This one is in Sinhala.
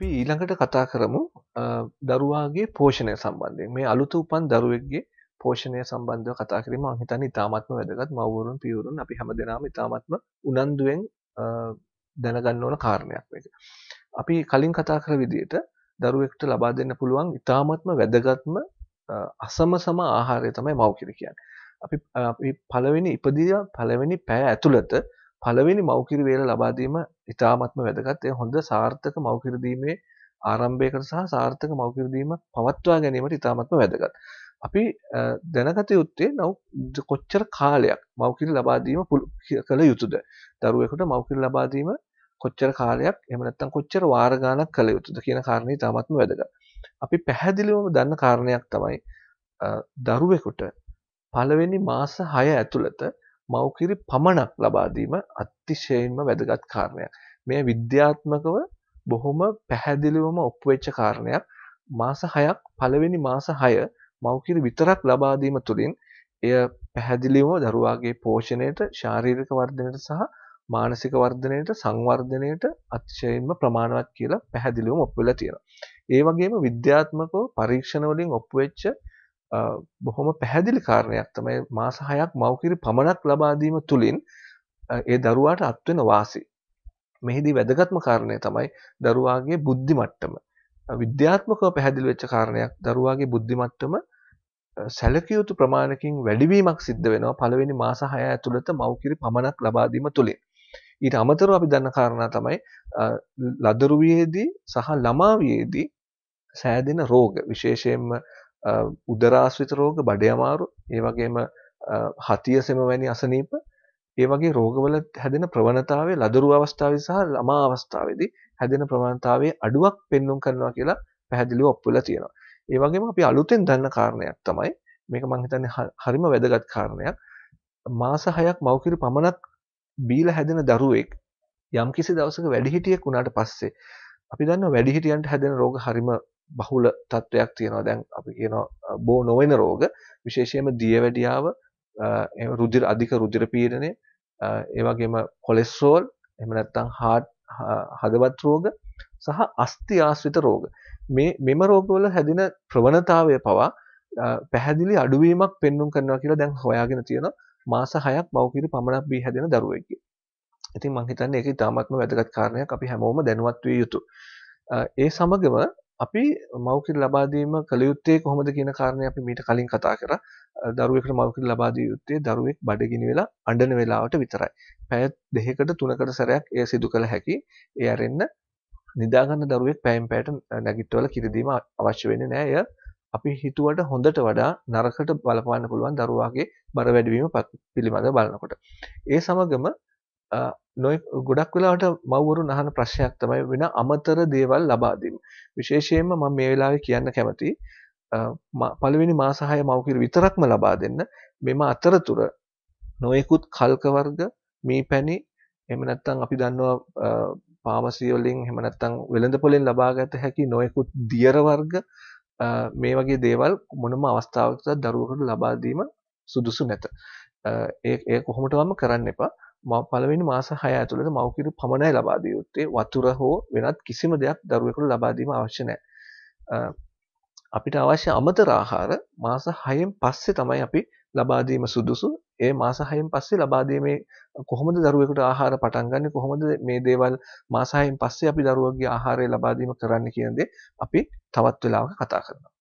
අපි ඊළඟට කතා කරමු දරුවාගේ පෝෂණය සම්බන්ධයෙන්. මේ අලුත උපන් දරුවෙක්ගේ පෝෂණය සම්බන්ධව කතා කිරීම මම හිතන්නේ ඉතාමත්ම වැදගත්. මව්වරුන් පියවරුන් අපි හැමදෙනාම ඉතාමත්ම උනන්දුවෙන් දැනගන්න ඕන කාරණයක් මේක. අපි කලින් කතා කර විදිහට දරුවෙකුට ලබා දෙන්න පුළුවන් ඉතාමත්ම වැදගත්ම අසමසම ආහාරය තමයි මව් කියලා කියන්නේ. අපි අපි පළවෙනි ඉපදියා පළවෙනි පැය ඇතුළත පළවෙනි මෞකිරි වේල ලබා දීම ඉතාමත්ම වැදගත්. ඒ හොඳ සාර්ථක මෞකිරි දීමේ ආරම්භයකට සහ සාර්ථක මෞකිරි දීම පවත්වා ගැනීමට ඉතාමත්ම වැදගත්. අපි දැනගත යුත්තේ නව කොච්චර කාලයක් මෞකිරි ලබා දීම කළ යුතුද? දරුවෙකුට මෞකිරි ලබා දීම කොච්චර කාලයක් එහෙම නැත්නම් කොච්චර වාර ගණනක් කළ යුතුද කියන කාරණේ ඉතාමත්ම වැදගත්. අපි පැහැදිලිවම දන්න කාරණයක් තමයි දරුවෙකුට පළවෙනි මාස 6 ඇතුළත මව්කිරි පමණක් ලබාදීම අත්තිශයෙන්ම වැදගත් කාරණයක්. මේ විද්‍යාත්මකව බොහොම පැහැදිලිවම ඔප්පුවෙච්ච කාරණයක් මාස හයක් පළවෙනි මාස හය මව්කිරි විතරක් ලබාදීම තුළින් එය පැහැදිලිවම දරුවාගේ පෝෂණයට ශාරීරික වර්ධනයට සහ මානසික වර්ධනයට සංවර්ධනයට අතිශයින්ම ප්‍රමාණවත් කියලා පැහැදිලිවම ඔප්පු වෙලා තියෙනවා. ඒ වගේම විද්‍යාත්මකව පරීක්ෂණ වලින් ඔප්පු වෙච්ච බොහොම පැහැදිලි කාරණයක් තමයි මාස 6ක් මව්කිරි පමණක් ලබා දීම තුලින් ඒ දරුවාට අත්වෙන වාසි. මෙහිදී වැදගත්ම කාරණය තමයි දරුවාගේ බුද්ධි මට්ටම. විද්‍යාත්මකව පැහැදිලි වෙච්ච කාරණයක් දරුවාගේ බුද්ධි මට්ටම සැලකිය යුතු ප්‍රමාණකින් වැඩිවීමක් සිද්ධ වෙනවා පළවෙනි මාස 6 ඇතුළත මව්කිරි පමණක් ලබා දීම තුලින්. ඊට අමතරව අපි දන්න කාරණා තමයි ලදරුවියේදී සහ ළමාවියේදී සෑදෙන රෝග විශේෂයෙන්ම උදරාශ්‍රිත රෝග, බඩේ අමාරු, ඒ වගේම හතිය සෙම වැනි අසනීප, ඒ වගේ රෝගවල හැදෙන ප්‍රවණතාවය ලදරු අවස්ථාවේ සහ ළමා අවස්ථාවේදී හැදෙන ප්‍රවණතාවයේ අඩුවක් පෙන්눔 කරනවා කියලා පැහැදිලිව ඔප්පු වෙලා තියෙනවා. ඒ වගේම අපි අලුතෙන් දන්න කාරණයක් තමයි මේක මම හිතන්නේ හරිම වැදගත් කාරණයක්. මාස 6ක් මව්කිරි පමණක් බීලා හැදෙන දරුවෙක් යම්කිසි දවසක වැඩිහිටියෙක් වුණාට පස්සේ අපි දන්නවා වැඩිහිටියන්ට හැදෙන රෝග හරිම බහුල තත්ත්වයක් තියෙනවා දැන් අපි කියනවා බෝ නොවන රෝග විශේෂයෙන්ම දියවැඩියාව එහෙම රුධිර අධික රුධිර පීඩනය ඒ වගේම කොලෙස්ටරෝල් එහෙම නැත්නම් හાર્ට් හදවත් රෝග සහ අස්ථි ආශ්‍රිත රෝග මේ මෙම රෝගවල හැදෙන ප්‍රවණතාවය පවා පැහැදිලි අඩුවීමක් පෙන්눔 කරනවා කියලා දැන් හොයාගෙන තියෙනවා මාස 6ක් මව්කිරි පමණක් බිහි හැදෙන දරුවෙක්ගේ. ඉතින් මං හිතන්නේ ඒක ඉතාමත්ම වැදගත් කාරණයක් අපි හැමෝම දැනුවත් විය යුතුයි. ඒ සමගම අපි මව්කිර ලබා දීම කළ යුත්තේ කොහොමද කියන කාරණේ අපි මීට කලින් කතා කරා. දරුවෙකුට මව්කිර ලබා දිය යුත්තේ දරුවෙක් බඩගිනි වෙලා අඬන වෙලාවට විතරයි. පැය දෙකකට තුනකට සැරයක් එය සිදු කළ හැකි. ඒ අරින්න නිදා ගන්න දරුවෙක් පැයෙන් පැයට නැගිටවල කිරි දීම අවශ්‍ය වෙන්නේ නැහැ. එය අපි හිතුවට හොඳට වඩා නරකට බලපාන්න පුළුවන් දරුවාගේ බර වැඩිවීම පිළිබඳව බලනකොට. ඒ සමගම නොයි ගොඩක් වෙලාට මව්වරුන් අහන ප්‍රශ්නයක් තමයි වෙන අමතර දේවල් ලබා දීම. විශේෂයෙන්ම මම මේ වෙලාවේ කියන්න කැමති පළවෙනි මාස 6 මව්කිර විතරක්ම ලබා දෙන්න. මෙම අතරතුර නොයෙකුත් කල්ක වර්ග, මීපැණි, එහෙම නැත්නම් අපි දන්නවා පාමසි වලින් එහෙම නැත්නම් වෙළඳපොලෙන් ලබාගත හැකි නොයෙකුත් දියර වර්ග මේ වගේ දේවල් මොනම අවස්ථාවකද දරුවකට ලබා දීම සුදුසු නැත. ඒ කොහොමටවම කරන්න එපා. පළවෙනි මාස 6 ඇතුළත මව්කිරු පමණයි ලබා දිය යුත්තේ වතුර හෝ වෙනත් කිසිම දෙයක් දරුවෙකුට ලබා දීම අවශ්‍ය නැහැ. අපිට අවශ්‍ය අමතර ආහාර මාස 6න් පස්සේ තමයි අපි ලබා දීම සුදුසු. ඒ මාස 6න් පස්සේ ලබා දීමේ කොහොමද දරුවෙකුට ආහාර පටන් ගන්නෙ කොහොමද මේ දේවල් මාස 6න් පස්සේ අපි දරුවගේ ආහාරය ලබා දීම කරන්න කියන දේ අපි තවත් වෙලාවක කතා කරනවා.